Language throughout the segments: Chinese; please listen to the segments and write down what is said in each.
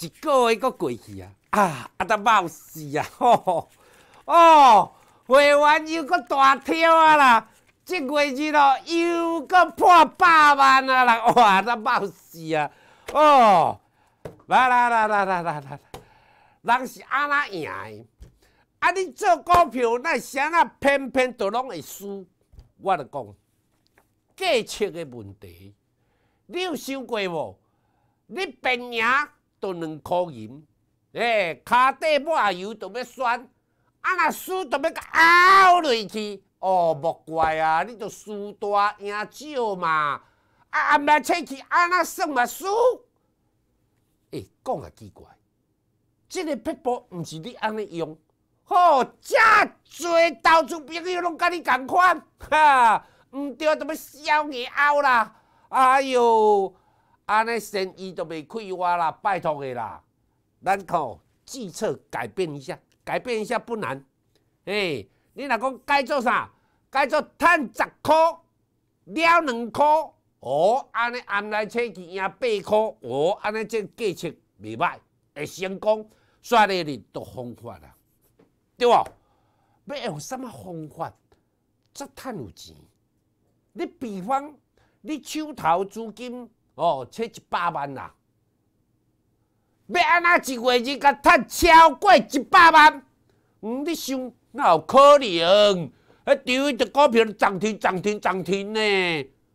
一个月过过去啊，啊，啊，得冒死啊！哦 哦，会员又搁大跳啊啦，即几日咯又搁破百万啊啦，哇，得冒死啊！哦，来来来来来来来，人是安那赢诶，啊！你做股票那啥那偏偏都拢会输，我著讲，计钱的问题，你有想过无？你平赢？都两箍银，诶，骹底抹油，都要酸；，啊，若输，都要拗落去。哦，莫怪啊，你着输大赢少嘛。啊，莫出去，啊，那算嘛输？诶，讲啊奇怪，即个皮包毋是你安尼用，吼，遮侪投资朋友拢甲你共款，哈，毋对，都要笑你拗啦，哎哟。安尼生意都未开花啦，拜托的啦，咱靠计策改变一下，改变一下不难。哎，你若讲改做啥，改做趁十块了两块，哦，安尼暗来出去赢八块，哦，安尼这计策未歹，会成功，刷诶哩都方法啦，对无？要用什么方法则趁有钱？你比方，你手头资金。哦，七一百万啦！要安那一月日甲赚超过一百万，毋你想那可能？迄除非只股票涨停、涨停、涨停呢？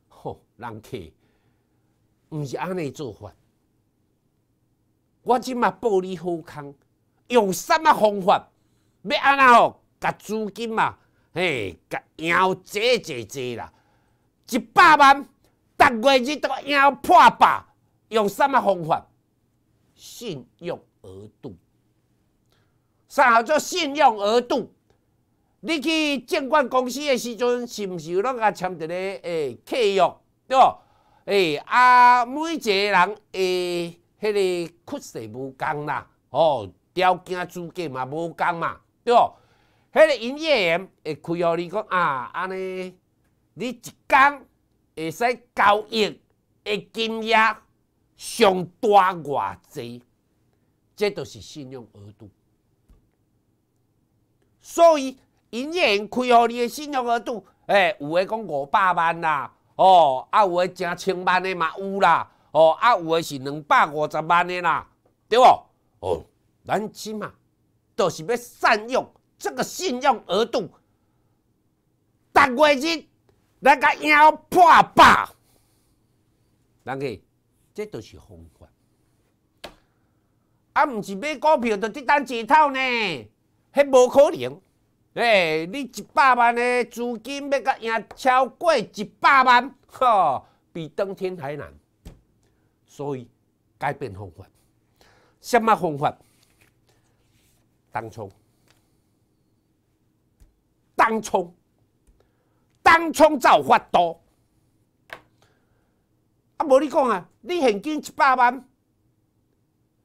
吼，人客，毋是安尼做法。我即嘛暴利好康，用什么方法？要安那吼，甲资金嘛，嘿，甲妖姐姐坐啦，一百万。月日都要破百，用什么方法？信用额度，啥叫做信用额度？你去证券公司的时阵，是毋是有咱阿签一个诶契约，对无？诶，啊，每一个人诶，迄个款势无共啦，哦，条件、资格嘛无共嘛，对无？迄个营业员会开号你讲啊，安尼，你一工会使交易的金额上大偌济，这都是信用额度。所以营业员开互你的信用额度，诶，有诶讲五百万啦，哦，啊有诶诚千万的嘛有啦，哦，啊有诶是两百五十万的啦，对无？哦，咱只嘛，就是要善用这个信用额度，逐月日来甲赢破吧！人个，这都是方法。啊，毋是买股票就只当一套呢？迄无可能。诶，你一百万的资金要甲赢超过一百万，呵，比登天还难。所以改变方法。什么方法？当冲，当冲。当冲才有法度，啊！无你讲啊，你现金一百万，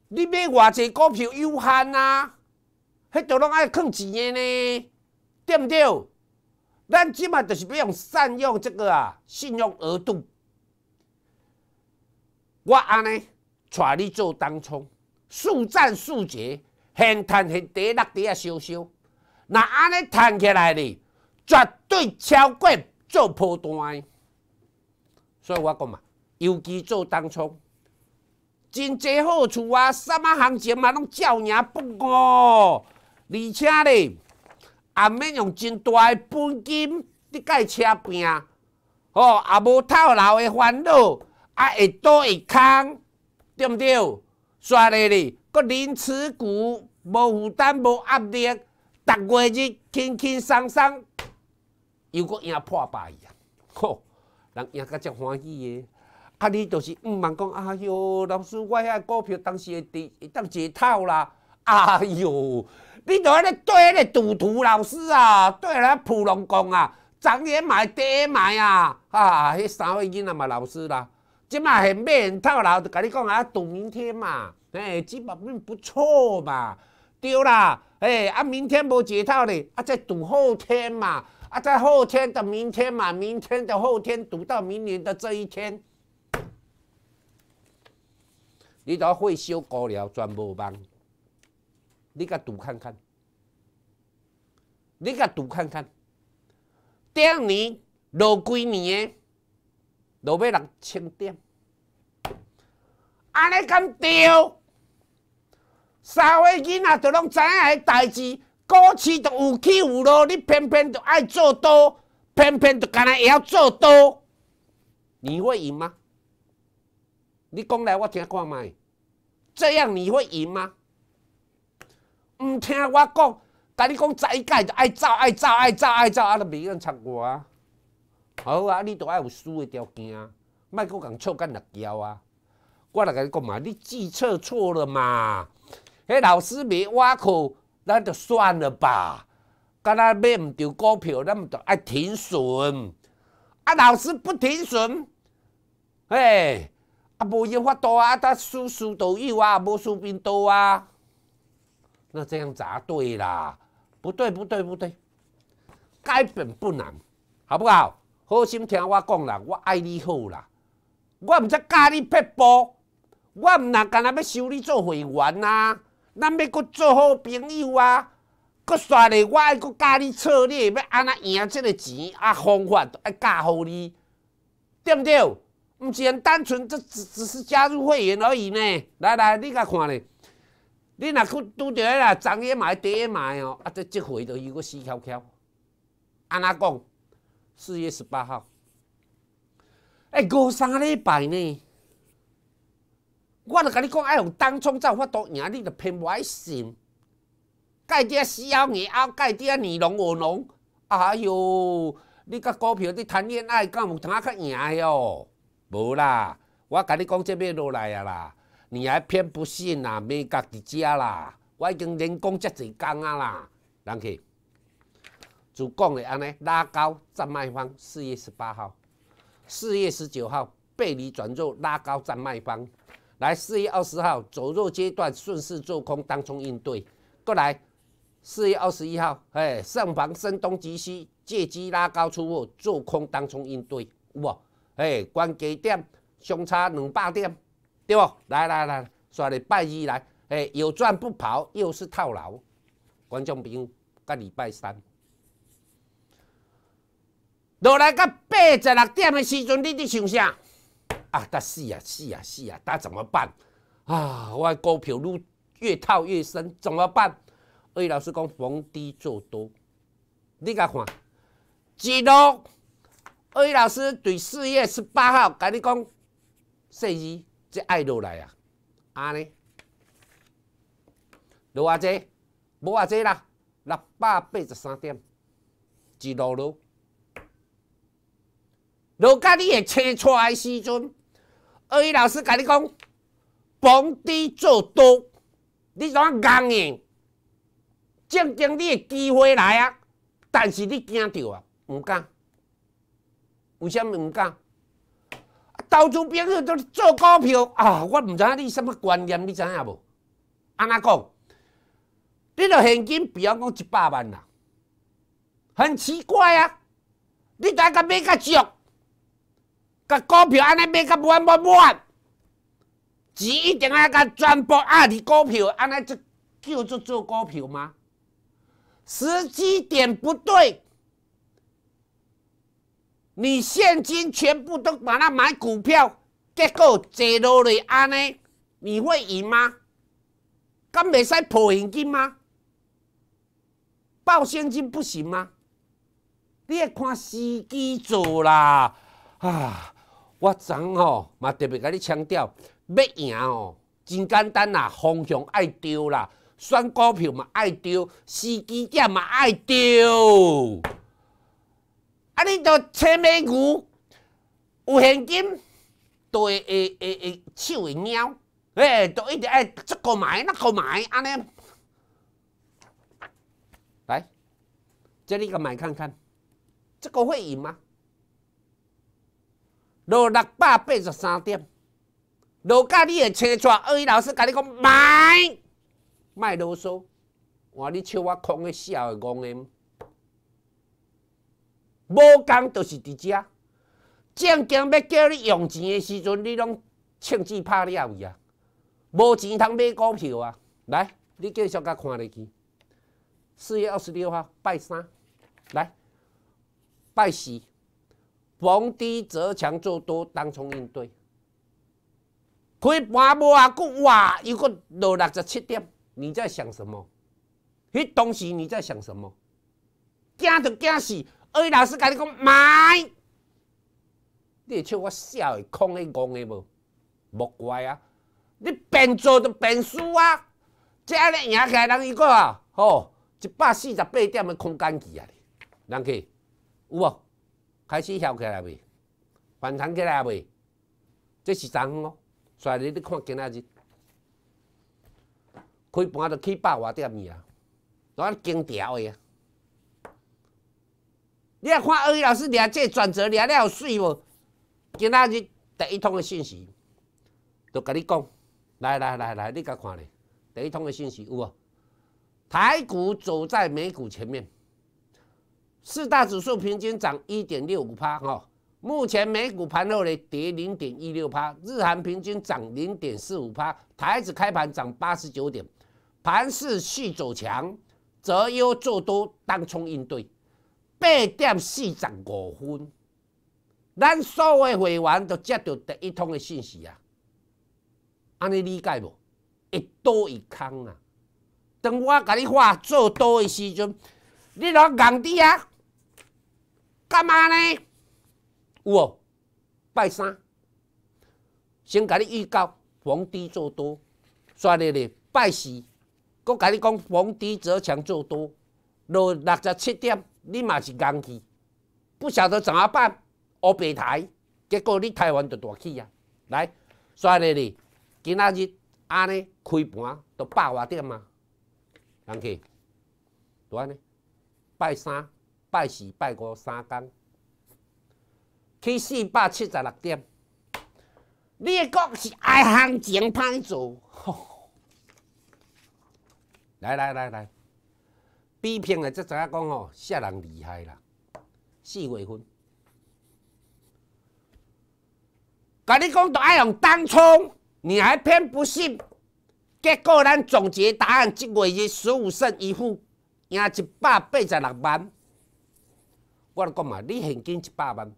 你买偌济股票有限啊，迄种拢爱藏钱个呢，对毋对？咱即马就是要用善用这个啊信用额度，我安尼带你做当冲，速战速决，现赚现跌，落地啊烧烧。若安尼赚起来哩。绝对超过做单的。所以我讲嘛，尤其做当初真济好处啊！什么行情嘛，拢照赢不误。而且呢，也免用真大诶本金伫个车拼，吼，也无套牢诶烦恼，啊，会多会空，对毋对？刷咧咧，个人持股，无负担，无压力，逐月日轻轻松松。又搁赢破败啊，吼！人赢个才欢喜诶。啊，你就是毋茫讲啊！哟，老师，我遐股票当时会跌，会当解套啦。哎呦，你著爱咧对迄个赌徒老师啊，迄个普龙公啊，涨也买，跌也买啊！啊，迄三位囡仔嘛，老师啦，即嘛系免套著甲你讲啊，赌明天嘛，哎，基本面不错嘛，对啦，哎，啊，明天无解套咧，啊，再赌后天嘛。啊，在后天的明天嘛，明天的后天，读到明年的这一天，你都要会修高了，全部帮。你甲赌看看，你甲赌看看，顶年落几年诶，落尾六千点，安尼敢对？三岁囡仔著拢知影代志。股市都有起有落，你偏偏就爱做多，偏偏就干那也要做多，你会赢吗？你讲来我听看卖，这样你会赢吗？唔听我讲，但你讲再改就爱走爱走爱走爱走，阿都袂用插我啊！好啊，你都爱有输的条件啊，莫阁共错干辣椒啊！我来甲你讲嘛，你计策错了嘛！迄老师袂挖苦。那就算了吧，干那买唔着股票，那唔就爱停损。啊，老师不停损，哎，啊无要发度啊，啊输输都有啊，无输边多啊。那这样答对啦？不对，不对，不对，改本不难，好不好？好心听我讲啦，我爱你好啦，我唔则教你骗波，我唔那干那要收你做会员呐。咱要阁做好朋友啊！阁续咧，我爱阁教你策略，要安那赢即个钱啊？方法都爱教好你，对毋对？毋是单单纯只只只是加入会员而已呢。来来，你甲看咧，你若去拄着迄个张一卖第一卖哦，啊！这即回都有个死翘翘。安那讲，四月十八号，哎，过三礼拜呢。我着甲你讲，爱有当冲涨法多，然后你着偏不信。盖只西欧、南欧，盖只你侬我侬，哎哟，你甲股票你谈恋爱，敢有通啊较赢去哦？无啦，我甲你讲，这变落来啊啦！你还偏不信啦，没家己食啦，我已经连讲遮济工啊啦，人去主讲的安尼，拉高占卖方，四月十八号、四月十九号背离转弱，拉高占卖方。来四月二十号，走弱阶段顺势做空，当中应对。过来四月二十一号，哎，上房声东击西，借机拉高出货，做空当中应对有无？哎，关键点相差两百点，对不？来来来，算礼拜一来，哎，有赚不跑，又是套牢。观众朋友，甲礼拜三落来到八十六点的时阵，你伫想啥？啊！他死啊死啊死啊，他怎么办？啊！外股票路越套越深，怎么办？二老师讲逢低做多，你甲看一路。二老师对四月十八号甲你讲，星期这爱落来啊！安尼落偌济，无偌济啦，六百八十三点一路落，落甲你会切出来时阵。二姨老师甲你讲，逢低做多，你怎讲硬？正经，你的机会来啊！但是你惊着啊，毋敢。为什么毋敢？投资朋友都做股票啊，我毋知影你什么观念，你知影无？安那讲？你条现金比方讲一百万啦，很奇怪啊！你当甲买甲俗？个股票安尼买甲满满满，只钱一定爱甲全部压伫股票，安尼就叫做做股票吗？时机点不对，你现金全部都把它买股票，结果坐落来安尼，你会赢吗？敢袂使抱现金吗？抱现金不行吗？你要看时机做啦，啊！我昨吼嘛特别甲你强调，要赢哦，真简单啦，方向爱丢啦，选股票嘛爱丢，时机点嘛爱丢。啊，你都千美牛，有现金，都会会会会手会猫，哎，都一直爱这个买那个买，安尼。来，这里个买看看，这个会赢吗？六六八八十三点，落加你的车二哎，老师甲你讲，卖卖啰嗦，哇！你笑我狂的笑的怣的无讲著是伫遮，正经要叫你用钱的时阵，你拢趁机拍了去啊！无钱通买股票啊！来，你继续甲看落去。四月二十六号，拜三，来拜四。逢低择强做多，当冲应对。开盘无阿久哇，又搁落六十七点，你在想什么？迄当时你在想什么？惊就惊死，二老师甲你讲买。你会笑我笑的狂的戆的无？无怪啊，你变做就变输啊！这安尼赢起来，人伊个啊，好一百四十八点的空间去啊人去有无？开始翘起来未？反弹起来未？这是昨昏哦。昨日你看今仔日开盘都起百外点去啊，都啊惊掉的啊！你啊看二宇老师即这转折掠了有水无？今仔日第一通的信息，就甲你讲，来来来来，你甲看咧。第一通的信息有无？台股走在美股前面。四大指数平均涨一点六五趴哈。目前美股盘后嘞跌零点一六趴，日韩平均涨零点四五趴，台指开盘涨八十九点，盘势续走强，择优做多，当冲应对。八点四十五分，咱所有会员都接到第一通的信息啊，安尼理解无？一刀一空啊！等我甲你话做多的时阵，你攞戆底啊！干嘛呢？有哦，拜三，先甲你预告逢低做多，算嘞嘞，拜四，我甲你讲逢低则强做多，落六十七点你嘛是人去，不晓得怎啊办？乌白台，结果你台湾就大起啊！来，算嘞嘞，今仔日安尼开盘到百外点嘛，人去，怎安尼，拜三。拜四拜五三工，去四百七十六点。你个国是爱行情歹做？来来来来，比拼的即知影讲哦，啥人厉害啦？四月份，甲你讲都爱用当冲，你还偏不信？结果咱总结答案，即月日十五胜一负，赢一百八十六万。我咧讲嘛，你现金一百万，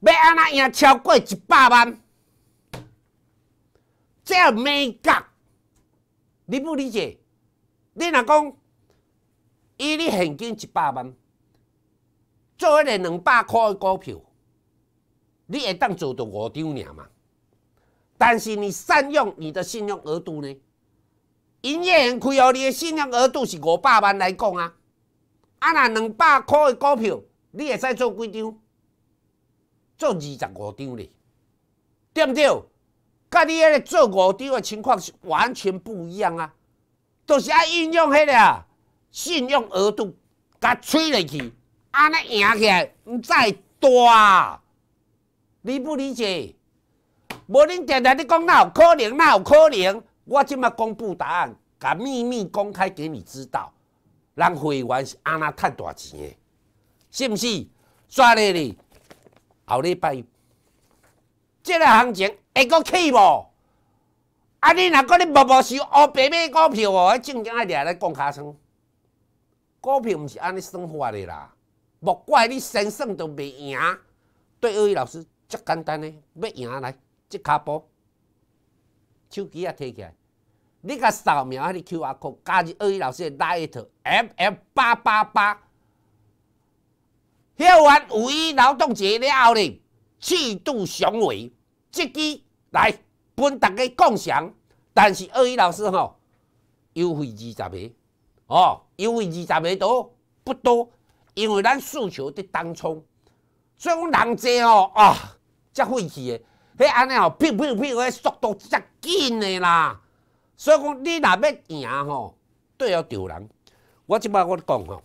要安那赢超过一百万，这美讲，你不理解？你若讲，伊你现金一百万，做一两百块的股票，你会当做到五张尔嘛？但是你善用你的信用额度呢？营业员开哦，你的信用额度是五百万来讲啊。啊！若两百块的股票，你会使做几张？做二十五张咧，对毋对？甲你迄个做五张的情况是完全不一样啊！就是爱运用迄个信用额度，甲吹入去，安尼赢起来，毋再大，理不理解？无恁定定咧讲哪有可能，哪有可能？我即麦公布答案，甲秘密公开给你知道。咱会员是安那趁大钱诶，是毋是？昨咧哩，后礼拜，即个行情会阁起无？啊，你若讲你无无收乌白买股票哦，正经爱掠咧讲尻川，股票毋是安尼算法诶啦，莫怪你先算都袂赢。对二位老师，遮简单诶，要赢来即骹步，手机也摕起来。你甲扫描迄个 Q R code 加二一老师拉一 t M M 八八八。跳完五一劳动节了呢，气度雄伟，即支来分大家共享。但是二一老师吼，优惠二十个哦，优惠二十个都不多？因为咱诉求伫当冲，所以讲人济哦，啊，才费气诶。迄安尼哦，屁屁屁迄速度才紧诶啦。所以讲，你若要赢吼，对了，丢人。我即摆我讲吼，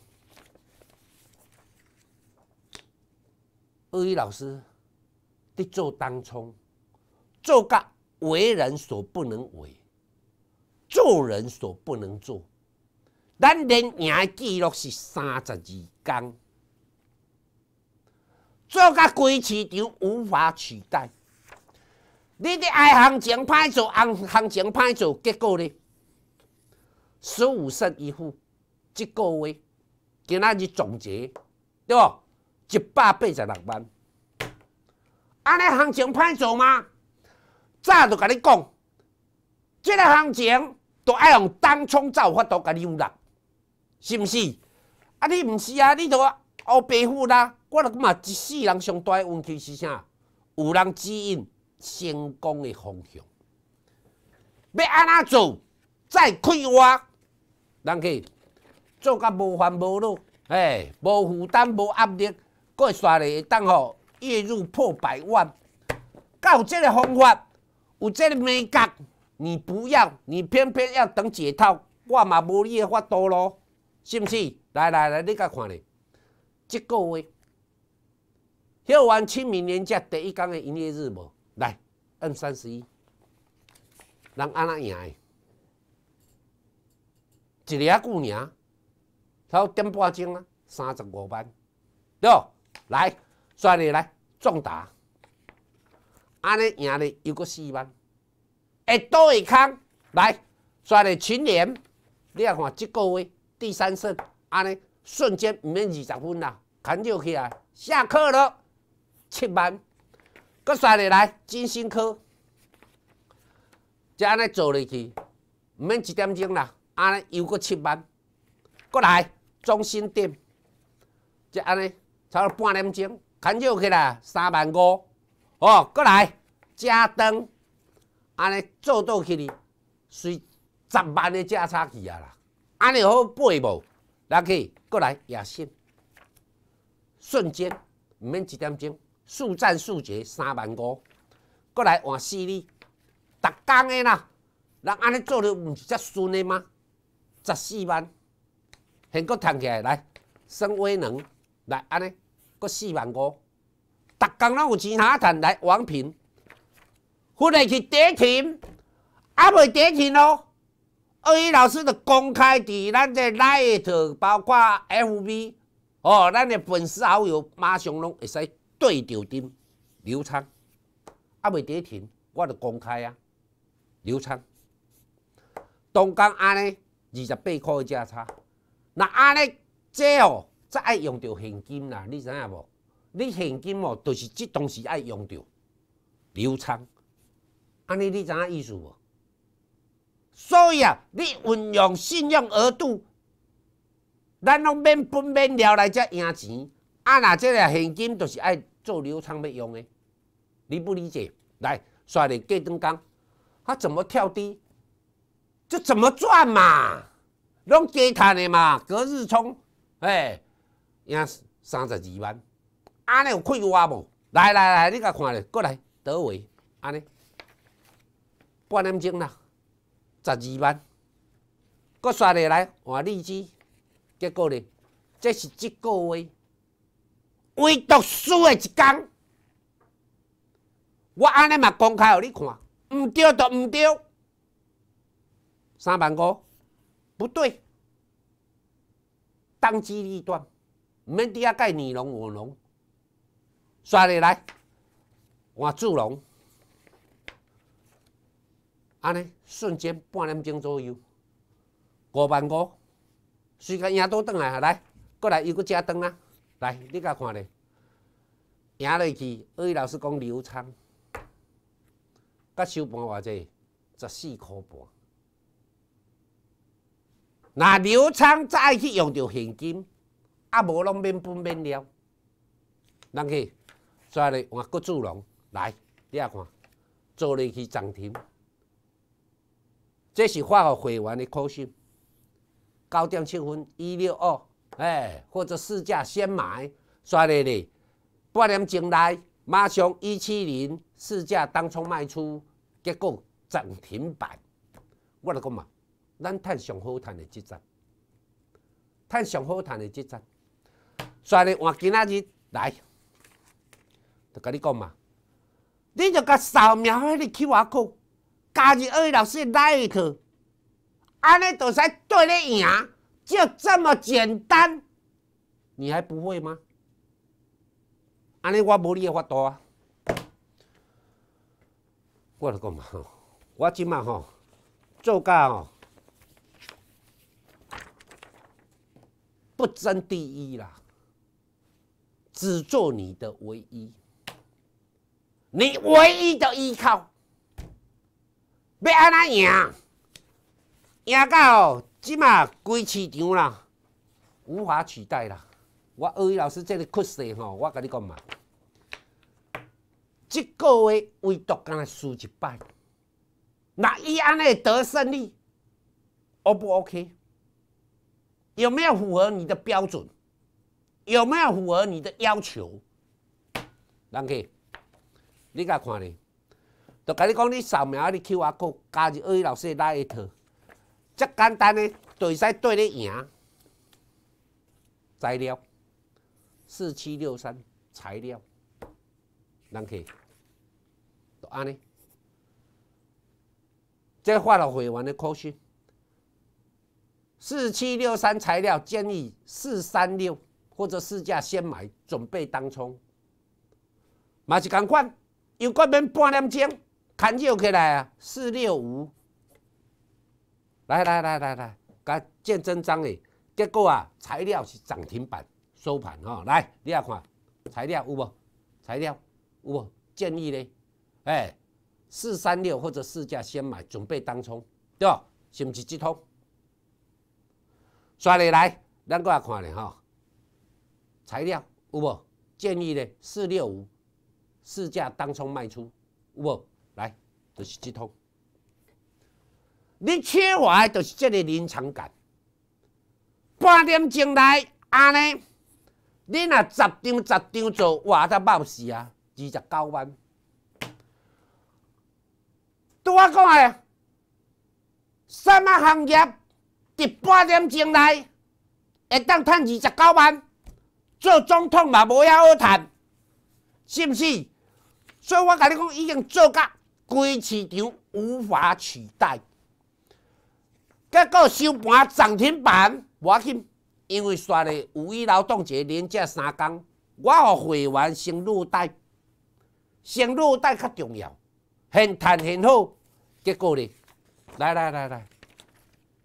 鳄鱼老师，伫做当冲，做甲为人所不能为，做人所不能做。咱连赢记录是三十二天，做甲规市场无法取代。你哋爱行情歹做，行情歹做，结果呢？十五胜一负，即个月今仔日总结，对无一百八十六万，安尼行情歹做吗？早都甲你讲，即个行情都爱用单冲才有法度甲你有啦，是毋是？啊，你毋是啊？你都乌白富啦，我勒嘛一世人上大的运气是啥？有人指引。成功的方向，要安怎做？再快活？人够做甲无烦无恼，嘿，无负担无压力，过三年会当吼月入破百万。有这个方法，有这个美感，你不要，你偏偏要等解套，我嘛无意法多咯，是唔是？来来来，你甲看咧，即个月休完清明年假第一天的营业日无？按三十一，人安那赢诶，一啊，股赢，头点半钟啊，三十五万，对，来算你来，壮达，安尼赢了又过四万，诶，多一康来算你群联，你啊看这个位第三胜，安尼瞬间毋免二十分啦，扛上起来，下课了，七万。搁三入来，金星科，就安尼做入去，毋免一点钟啦，安尼又搁七万，搁来中心店，就安尼不多半点钟，减少起啦三万五，哦，搁来嘉登，安尼做倒去哩，随十万的价差去啊啦，安尼好八无，来去，搁来野心，瞬间毋免一点钟。速战速决，三万五，过来换四力，逐工诶啦，人安尼做了，毋是只顺个吗？十四万，现阁赚起来，来，升威能，来安尼，阁四万五，逐工拢有钱通赚来，王平，拂来去跌停，啊袂跌停咯，鳄鱼老师的公开这 l 即内个套包括 FV，哦，咱的粉丝好友马上拢会使。对着点，流仓，啊袂跌停，我就公开啊。流仓，东江安尼二十八块去价差，那安尼这哦，爱用到现金啦，你知影无？你现金哦，就是即当时爱用到，流仓，安尼你知影意思无？所以啊，你运用信用额度，咱拢免不免料来遮赢钱，啊，若即个现金就是爱。做流仓要用诶，理不理解？来刷你过灯江，他怎么跳低，就怎么赚嘛，拢加赚的嘛。隔日冲，哎，也三十二万，安尼有亏话无？来来来，你甲看咧，过来，德位，安尼，半点钟啦，十二万，搁刷下来换利基，结果咧，这是这个位。唯独输的一天，我安尼嘛公开互你看，毋对就毋对，三万五，不对，当机立断，毋免底下盖你龙我龙，唰地来，换助龙，安尼瞬间半点钟左右，五万五，随个赢倒转来，来过来又个加灯啊。来，你甲看咧，行入去，二位老师讲流仓，甲收盘偌济，十四箍半。那流仓再去用着现金，啊无拢免分免了。人去，再来换郭志龙来，你啊看，做入去涨停，这是化学会员的苦心。九点七分一六二。哎，或者试价先买，刷咧咧，半点钟来，马上一七零试价当冲卖出，结果涨停板。我来讲嘛，咱趁上好趁的即只，趁上好趁的即只，刷咧换今仔日来，就甲你讲嘛，你就甲扫描迄嚟去挖矿，加二二老师来去，安尼就使对咧赢。就这么简单，你还不会吗？安尼我无你的法度啊！我嚟讲嘛吼，我今麦吼做家吼，不争第一啦，只做你的唯一，你唯一的依靠。要安那赢，赢到。即嘛，规市场啦，无法取代啦。我二语老师这个趋势吼，我甲你讲嘛，即个月唯独若输一摆，那伊安尼得胜利，O 不 OK？有没有符合你的标准？有没有符合你的要求？人个？你甲看咧，就甲你讲，你扫描你去 d e 加一二语老师的那一套。这简单就会使对你赢。材料四七六三材料，啷个就安尼。这发了会员的快讯，四七六三材料建议四三六或者市价先买，准备当冲。嘛是赶快，又关门半点钟，赶紧起来啊！四六五。来来来来来，加见真章诶，结果啊，材料是涨停板收盘吼。来，你也看材料有无？材料有无？建议嘞，哎，四三六或者四价先买，准备当冲，对不？是唔是直通？再来，咱搁来看嘞吼。材料有无？建议嘞，四六五市价当冲卖出，有无？来，这是直通。你缺乏的就是即个临场感，半点钟来安尼，你若十张十张做，画则爆死啊！二十九万，对我讲诶，什么行业伫半点钟内会当赚二十九万？做总统嘛无遐好赚，是毋是？所以我甲你讲，已经做甲规市场无法取代。结果收盘涨停板，我紧，因为刷咧五一劳动节连假三工，我互会员先入袋，先入袋较重要，现赚现好。结果咧，来来来来，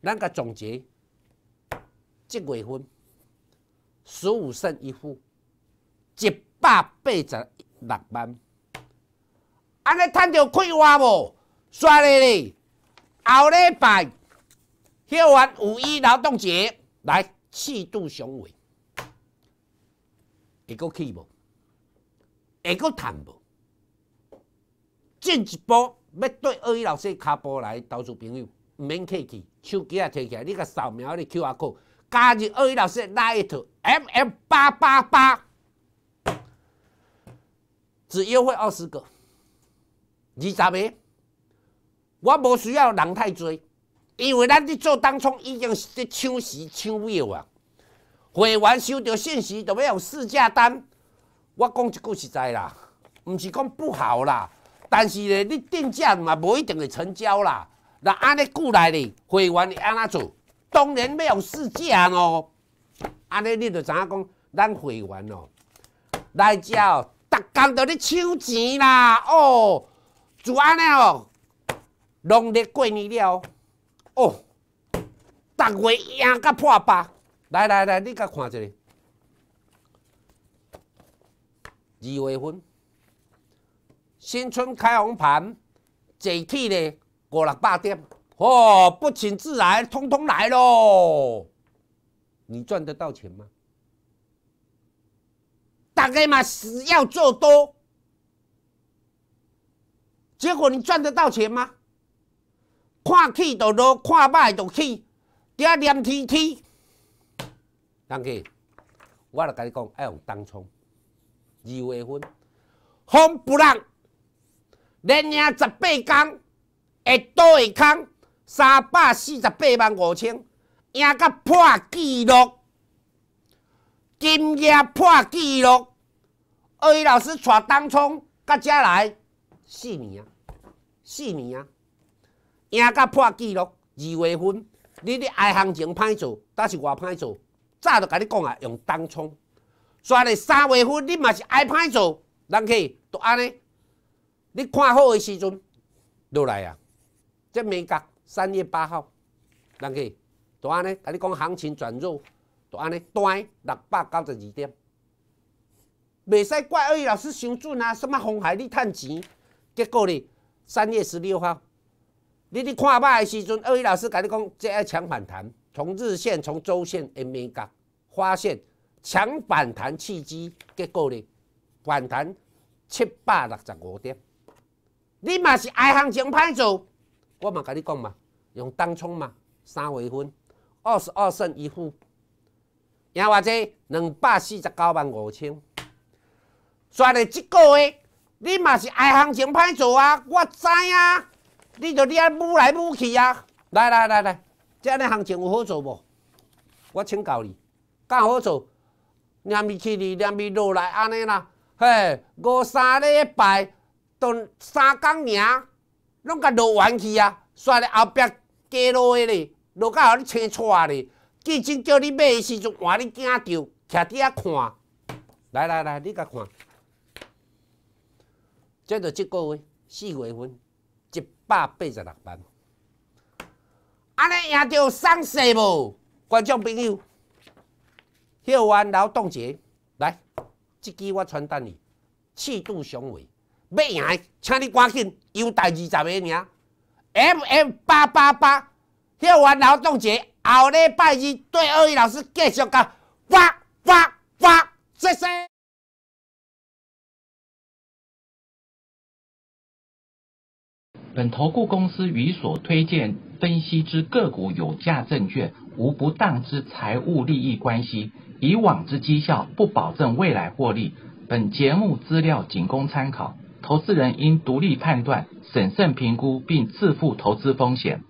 咱甲总结，即月份十五胜一负，一百八十六万，安尼趁着快活无？刷咧咧，后礼拜。歇完五一劳动节，来气度雄伟，会个去无，会个谈无。进一步要对二一老师卡波来，投资朋友，毋免客气，手机啊摕起来，你甲扫描你 Q R code，加入二一老师 l i g h M M 八八八，只优惠二十个，二十个，我无需要人太侪。因为咱伫做当中已经是伫抢时抢秒啊！会员收到信息就要有试驾单。我讲一句实在啦，毋是讲不好啦，但是呢，你定价嘛无一定会成交啦。那安尼过来呢，会员会安怎做？当然要有试驾咯。安尼你着影讲？咱会员哦，来遮哦，逐工都咧抢钱啦哦，就安尼哦，农历过年了。哦，十月也个破百。来来来，你甲看这里，二月份新春开红盘，集体嘞五六百点，哦，不请自来，通通来喽，你赚得到钱吗？大概嘛是要做多，结果你赚得到钱吗？看起就落，看歹就起，遮连天天。兄弟，我来甲你讲，爱用当冲，二月份，风不浪，连赢十八天，会倒会空，三百四十八万五千，赢到破纪录，今夜破纪录。二老师，带当冲，甲遮来四年啊，四年啊。赢甲破纪录，二月份你你爱行情歹做，但是外歹做，早着甲你讲啊，用东冲。再咧三月份你嘛是爱歹做，人去就安尼。你看好诶时阵，落来啊，即美国三月八号，人去就安尼，甲你讲行情转弱，就安尼单六百九十二点，未使怪二位老师伤准啊，什么红海你趁钱，结果咧三月十六号。你伫看卖的时阵，二位老师甲你讲，这爱强反弹，从日线、从周线、EMA 甲发现强反弹契机，结果呢反弹七百六十五点。你嘛是爱行情歹做，我嘛甲你讲嘛，用当冲嘛，三微分，二十二胜一负，赢话者两百四十九万五千，赚了即个月，你嘛是爱行情歹做啊，我知啊。你就你安舞来舞去啊！来来来来，这安尼行情有好做无？我请教你，干好做？黏咪起嚟，黏咪落来，安尼啦。嘿，五三礼拜，从三工赢，拢甲落完去啊！煞咧后壁加落咧，落到后咧青喘咧。记金叫你买诶时阵，换你惊叫，徛伫遐看！来来来，你甲看。即著即个月，四月份。八百只六万，安尼赢到上世无？观众朋友，休完劳动节来，即支我传达你，气度雄伟，要赢，请你赶紧优待二十个名，M M 八八八。休完劳动节后礼拜一，对二位老师继续讲八八八，谢谢。本投顾公司与所推荐分析之个股有价证券无不当之财务利益关系，以往之绩效不保证未来获利。本节目资料仅供参考，投资人应独立判断、审慎评估并自负投资风险。